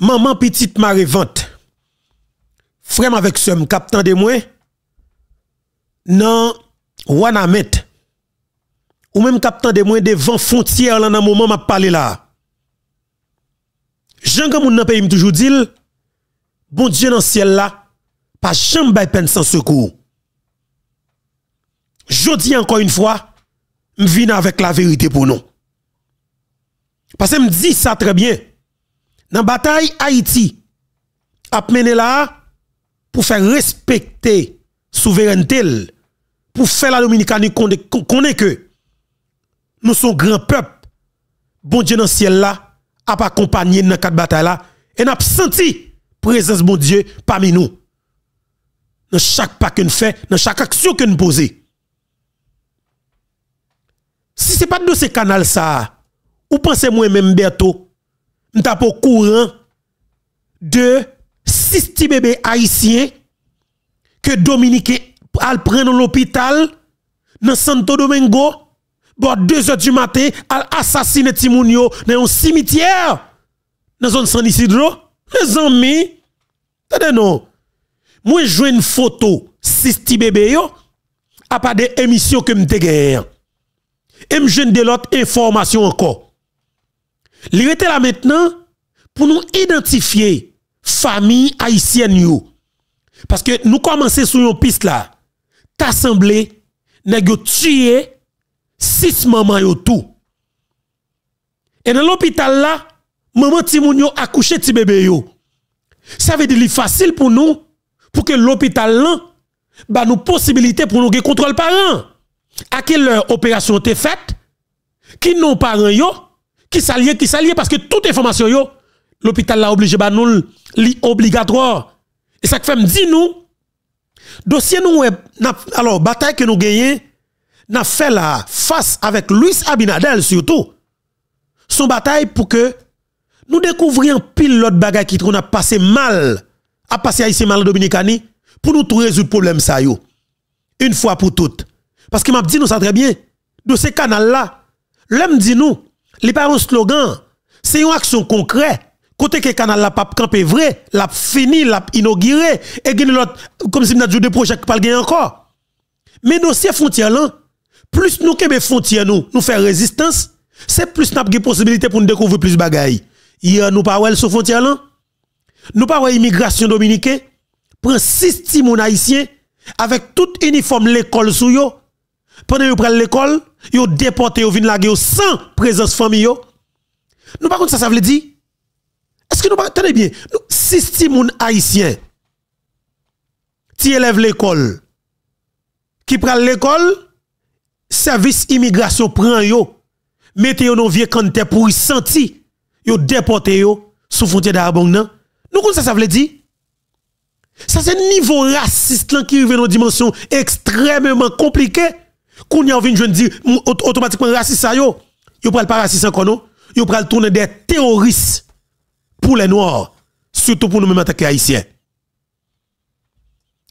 Maman pitit ma revante, frem avek se m kapitan de mwen, nan wana met, ou men m kapitan de mwen devan fontyer lan nan mouman ma pale la. Jenga moun nan pey m toujou dil, bon dje nan siel la, pa chan m bay pen san sekou. Jodi ankon yon fwa, m vina avek la verite pou nou. Pasè m di sa trebyen, Dans la bataille Haïti, a mené là pour faire respecter la souveraineté, pour faire la Dominicanie connaître que nous sommes grand peuple. Bon Dieu dans le ciel là, a accompagné dans cette bataille là, et n'a senti présence bon Dieu parmi nous. Dans chaque pas que nous faisons, dans chaque action que nous posons. Si ce n'est pas de ce canal ça, ou pensez moi même bientôt, nous au courant de 6 petits bébés haïtiens que Dominique al dans l'hôpital dans Santo Domingo à 2 h du matin al assassiner Timounio dans un cimetière dans zone San Isidro Mes amis je non moi joue une photo 6 petits bébés yo à part des émissions que me gagné et me de l'autre information encore Li était là maintenant pour nous identifier famille haïtienne Parce que nous commençons sur une piste là. T'assemblé, nèg tué six mamans yo tout. Et dans l'hôpital là, maman timoun accouché ti bébé Ça veut dire facile pour nous pour que l'hôpital là bah nous possibilité pour nous contrôle parents. À quelle heure opération été faite? Qui pas un yo? Qui s'allie, qui s'allie, parce que toute information, yo, l'hôpital l'a obligé, bah, nous, obligatoire. Et ça fait me dit, nous, dossier, nous, alors, bataille que nous gagnons, n'a fait la face avec Luis Abinadel, surtout. Son bataille pour que nous découvrions pile l'autre bagaille qui nous a passé mal, a passé ici mal Dominicani, pour nous tout résoudre le problème, ça, yo. Une fois pour toutes. Parce que m'a dit nous ça très bien. De ces canal là, l'homme dit nous, les parents slogan, c'est une action concrète. Côté que canal la pape campé vrai, la fini, la inauguré et comme si n'a avons des projets qui pas encore. Mais dossier frontière là, hein. plus nous kembe frontière nous, nous faire résistance, c'est plus n'a possibilité pour nous découvrir plus bagaille. Hier nous pas sur frontière là. Hein. Nous pas immigration dominicaine, prend six système haïtien, avec toute uniforme l'école sous yo pendant que vous l'école, vous déportez, vous venez la sans présence famille. Nous, par contre, ça, ça veut dire. Est-ce que nous, attendez bien, nous, si c'est haïtien, qui élève l'école, qui prend l'école, service immigration prend yo, mettez yo dans vieux canter pour y sentir, yo déporté yo sous frontière d'Arabon. Nous, comme ça, ça veut dire? Ça, c'est niveau raciste qui vient dans une dimension extrêmement compliquée. Quand on vient de dire automatiquement raciste ça yo, yo pas raciste racisme, non, yo pral tourner des terroristes pour les noirs, surtout pour nous même attaquer haïtiens.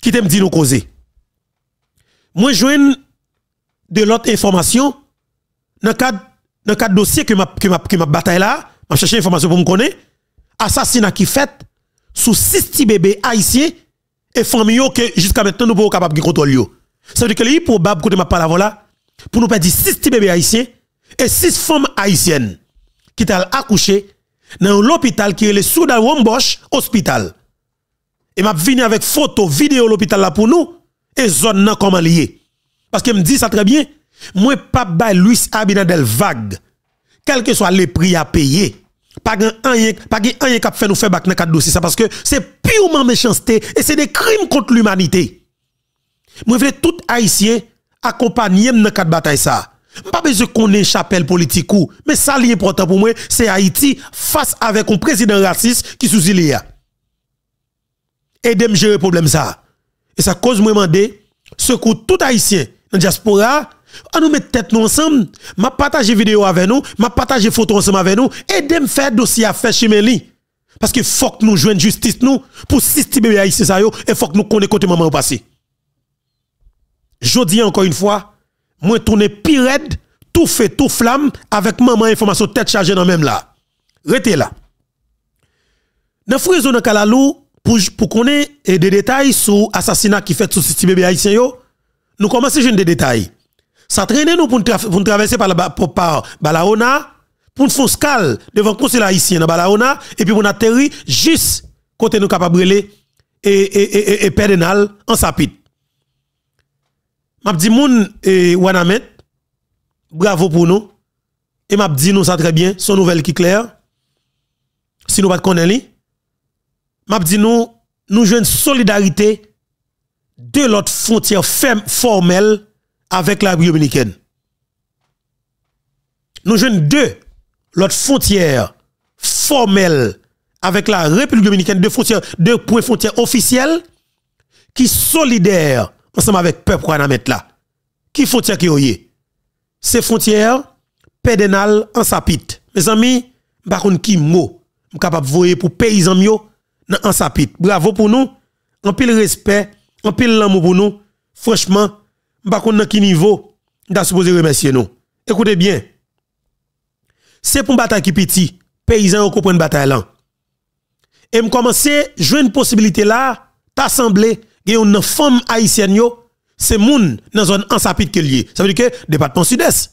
Qui t'aime dit nous causer. Moi joine de l'autre information dans cadre dans cadre dossier que m'a que m'a que m'a bataille là, cherché information pour me connaître assassinat qui fait sous 6 petits bébés haïtiens et familles que jusqu'à maintenant nous pas capable de contrôler ça veut dire que est probable que ma parole là, pour nous pas 6 bébés haïtiens et 6 femmes haïtiennes qui t'a accouché dans l'hôpital qui est le Soudan Wombosh Hospital. Et m'a venu avec photo, vidéo l'hôpital là pour nous et zone non comment lié. Parce que me dit ça très bien, moi pas Louis Luis Abinadel vague. Quel que soit le prix à payer, pas un rien pas rien qui fait nous faire bac dans quatre dossiers ça parce que c'est purement méchanceté et c'est des crimes contre l'humanité. Moi, je veux tout haïtien accompagner dans cette bataille ça. Pas besoin qu'on ait chapelle politique ou, mais ça important pour moi, c'est Haïti face avec un président raciste qui sous il Et de gérer problème ça. Et ça cause moi demander coup tout haïtien dans diaspora à nous mettre tête nous ensemble, m'a partager vidéo avec nous, m'a partager photo ensemble avec nous et moi faire dossier à faire Meli. Parce que faut que nous joigne justice nous pour stimuler haïtien ça et faut que nous connaissions côté maman passé je dis encore une fois, moi tourne pire, tout fait, tout flamme, avec maman information tête chargée dans même là. Restez là. Dans Frizo nan Kalalou, pour, pour connaître des détails sur l'assassinat qui fait sur ce petit bébé haïtien, yo, nous commençons à des détails. Ça traîne nous pour, nous traverser par, la, pour, Balaona, pour nous faire scale devant le conseil haïtien dans Balaona, et puis pour atterrir juste côté nous capables et, et, et, et, et en sapite m'a dit moun et Wanamet, bravo pour nous. Et m'a nous ça très bien, son nouvelle qui claire. Si nous pas m'a dit nous nous jouons solidarité de notre frontière formelle avec la République dominicaine. Nous jouons deux l'autre frontière formelle avec la République dominicaine, deux frontières, deux points frontières officiels qui solidaires ensemble avec peuple qu'on a mettre là. Qui frontière qui est Ces frontières, pédénale en sapit. Mes amis, par contre qui mot capable voyer pour paysan paysans dans en sapit. Bravo pour nous. En pile respect, en pile l'amour pour nous. Franchement, par contre dans qui niveau nous supposé remercier nous. Écoutez bien. C'est pour bataille qui petit. Paysans une bataille là. Et me commencer jouer une possibilité là t'assembler gen une femme haïtienne yo, c'est moun dans zone ansapit que lié. Ça veut dire que département sud-est.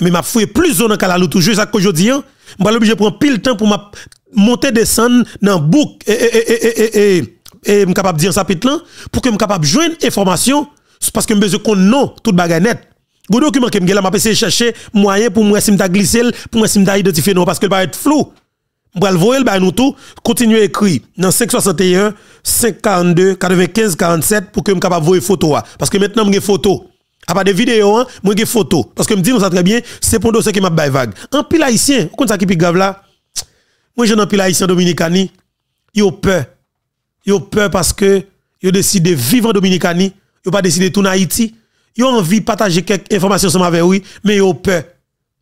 Mais m'a fouillé plus zone kalalou toujours ça qu'aujourd'hui, m'ba obligé prendre pile temps pour m'a monter descendre dans bouc et et et et et capable dire là pour que me capable joindre information parce que je besoin qu'on non toute bagaille net. Gros document que m'a là m'a essayer chercher moyen pour moi si glisser pour moi si identifier non parce que va être flou moi va le voir, nous tout, continuer à écrire dans 561, 542, 95, 47 pour que je puisse capable voir les photos. Parce que maintenant, je photo. photos. pas de des vidéos, hein, moi Parce que me dis, nous ça très bien, c'est pour dossier qui m'a bail vague. En pile haïtien, vous ça qui est grave là? Moi, je suis un pile haïtien dominicani, ils peur. Ils peur parce que yo décidé de vivre en dominicani, ils pas décidé de tourner en Haïti. Ils ont envie de partager quelques informations avec oui, mais ils ont peur.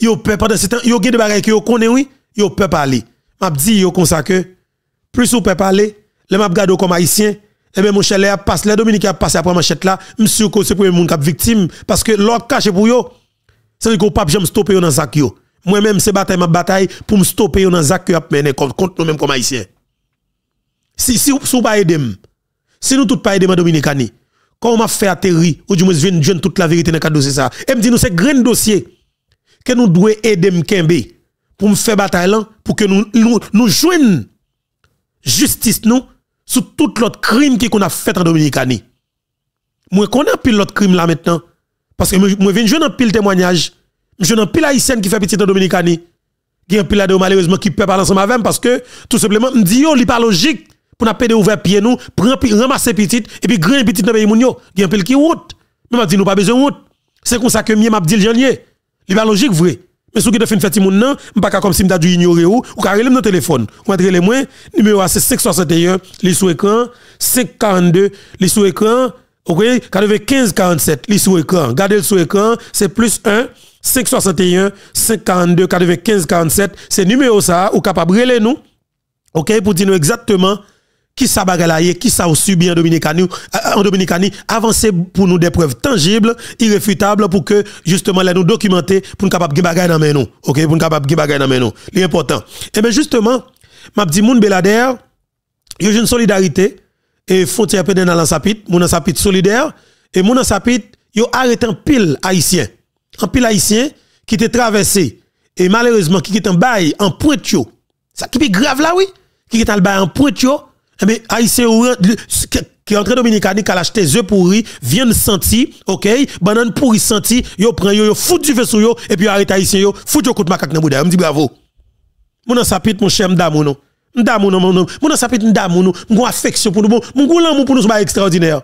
Ils peur pendant ce temps, ils a des bagages qu'ils connaissent, oui, ils ont peur parler m'a dit yo comme ça que plus ou peut parler, les m'a gado comme haïtien et ben mon cher les passe les dominicains passe après manchette là, monsieur que c'est premier monde qui victime parce que l'autre caché pour yo. C'est qu'on pas jamais stopper dans sac yo. Moi-même c'est bataille ma bataille pour me stopper dans sac yo ap mené contre nous même comme haïtien. Si si sou pas aider si nous tout pas aider dominicani, quand on m'a fait atterri ou du moins vienne jeune toute la vérité dans cadre dossier ça. Et me dit nous c'est grand dossier que nous devons aider Mkembe pour me faire bataille là pour que nous, nous, nous justice nous sur tout l'autre crime qu'on a fait en Dominicanie. Moi, connais a pile l'autre crime là maintenant. Parce que moi, je viens pile témoignage. Je viens pile haïtien qui fait petit en Dominicanie. Qui un pile là malheureusement qui peut parler ensemble avec parce que tout simplement, me dit oh, il n'est pas logique pour n'a pédé ouvert pied nous, ramasser petit et puis grand petit dans pays je yo. Qui un pile qui route. Mais m'a dit nous pas besoin route. C'est comme ça que m'a dit le janvier. Li pas logique vrai. Mais si vous avez fait une fête, je ne pas comme si vous dû ignoré ou, vous avez mon téléphone. Vous avez le moins, numéro c'est 561, les sous écran, 542, les sous écran, ok, 95 47, les sous écran. Gardez le sous écran, c'est plus 1, 561, 542, 95 47. C'est numéro ça, ou capable de nous, ok, pour dire nous exactement qui ça bagalaye, qui ça subi en Dominicani, euh, en Dominicani, avancer pour nous des preuves tangibles, irréfutables pour que justement là nous documenter pour nous capables de faire dans nous. OK, pour nous capables de faire dans C'est L'important. Et eh bien justement, m'a dit moun Belader, a une solidarité et frontière pédale dans sapit, moun sapit solidaire et moun sapit yo arrêté un pile haïtien. Un pile haïtien qui était traversé et malheureusement qui est en bail en pointe yo. Ça qui est grave là oui, qui est en bail en pointe mais eh haïtien qui est entré qui a acheté œufs pourris, viande senti, OK, banane pourri senti, yo prend yo, yo fout du vaisseau yo et puis arrête haïtien yo, fout yo kout de nan bouda. Me dit bravo. Mouna sapit mon cher madame nou. Madame non non. Mon sapit madame nou. Mon affection pour nous, mon l'amour pour nous c'est extraordinaire.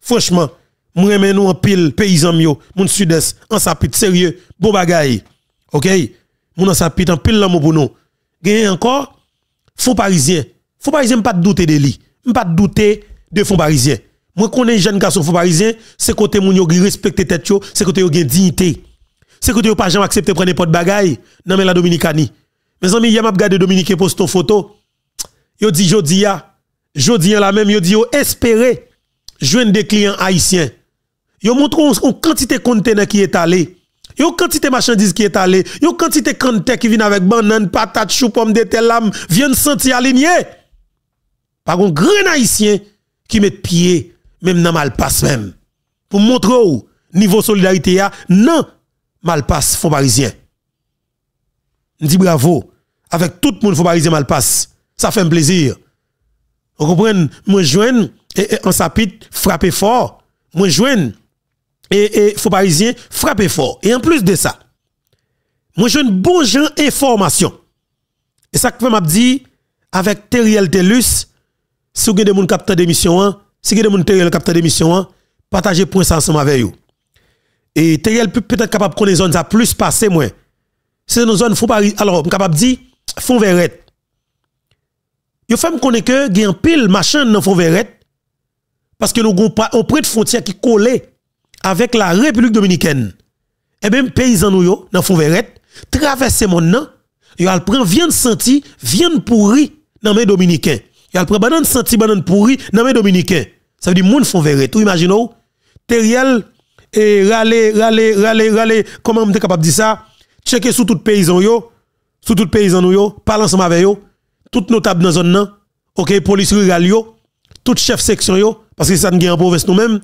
Franchement, moi remè nous en pile paysan yo, mon sud-est, en sapit sérieux, bon bagay. OK? Mon sapit en pile l'amour pour nous. Gagne encore faux parisien Faux parisien, pas de douter de lui. Pas de douter de faux parisien. Moi, connais jeune garçon faux parisien, c'est côté mon yo qui respecte tête yo, c'est côté yo gen dignité. C'est côté yo pas jamais accepter prendre n'importe bagaille dans la Dominicani. Mes amis, hier m'a gade Dominique poste ton photo. Yo dit jodi ya, jodi la même yo dit yo espérer joindre des clients haïtiens. Yo montre une quantité de qui est allé. Yo quantité de marchandises qui est allé. Yo quantité de qui viennent avec banane, patate, chou, pomme de terre, viennent sentir aligner par un grand haïtien qui met pied même dans Malpasse même. Pour montrer au niveau solidarité a non Malpasse faux parisien. dis bravo avec tout le monde font parisien Malpasse. Ça fait un plaisir. Vous comprenez, moi je et, en sapit frapper fort. Moi je et, et faux parisien frapper fort. Et en plus de ça, moi jeune bon gens information. Et ça que m'a dit avec Teriel Telus si vous avez des gens qui d'émission, si vous avez des gens qui d'émission, partagez point ça ensemble avec vous. Et Teriel peut-être capable de connaître zones ça plus passer moins. C'est une zones font pas alors capable dit font verrette. Yo femme connaît que il y a un pile machin dans font verrette parce que nous avons près de frontière qui collent avec la République dominicaine. Et même paysan nous yo dans font verrette traverser mon nan, yo al prend de senti, vient pourri dans mes dominicains. Il a pris banane senti banane pourri dans les dominicains. Ça veut dire gens font verre tout imaginez. Teriel et râlé râlé râlé râlé comment on est capable de dire ça Checker sur tout paysan yo, sur tout paysan yo, Parle ensemble avec Toutes tout notable dans zone OK, police rurale yo, tout chef section parce que ça nous gagne en province nous-mêmes.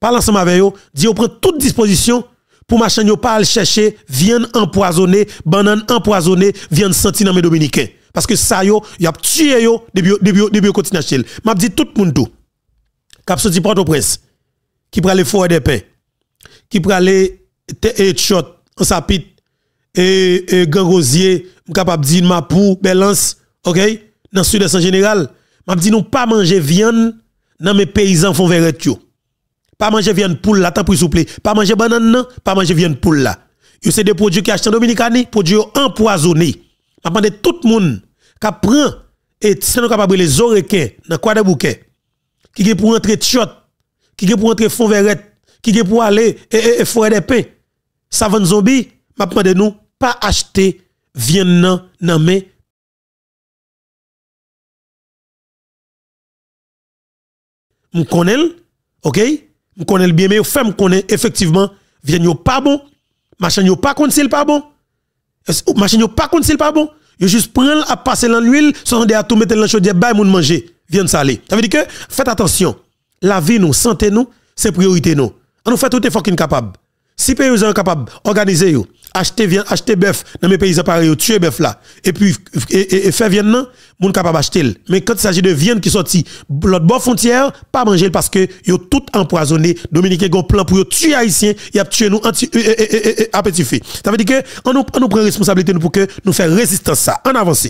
Parle ensemble avec eux. dis on prend toute disposition pour machin pas aller chercher Viens empoisonner. banane empoisonnée, Viens sentir dans les dominicains. Parce que ça, yo, y a tué yo depuis depuis depuis continent chez. M'a dit tout le monde tout. Cap sorti Port-au-Prince qui prale les forêts des paix, qui prend les headshot en sapit et, et Gangrosier, capable dire Mapou, Belance, OK, dans sud-est en général. M'a dit non pas manger viande dans mes paysans font verret yo. Pas manger viande poule là, tant pour souple. Pas manger banane, non, pas manger viande poule là. C'est des produits qui achètent en Dominicanie, produits empoisonnés m'a demandé tout le monde qui prend et c'est nous capable les orequins dans quoi de bouquet qui est pour entrer tchot qui est pour entrer fond verrette qui est pour aller et, et, et forêt des pins savane zombie m'a demandé nous pas acheter vient nan nan mais me connais OK Je connais bien mais femme connais effectivement vient yo pas bon machin yo pas contre pas bon Machine yo pas contre c'est pas bon. Yo juste prend à passer dans l'huile, sans à tout mettre dans chaudière, bay moun manger, viens saler. Ça veut dire que faites attention. La vie nous, santé nous, c'est priorité nous. On nous fait tout effort capable. Si pays est capable, organisez vous acheter viande, acheter bœuf dans mes pays appareils, tuer bœuf là. Et puis, et, et, et faire viande, non, moun capable acheter. Mais quand il s'agit de viande qui sortit, l'autre bord frontière, pas manger parce que yo tout empoisonné. Dominique a un plan pour tuer haïtien, y a tué nous anti, appétit fait. Ça veut dire que, on nous, on prend responsabilité nous pour que nous faire résistance ça. En avance.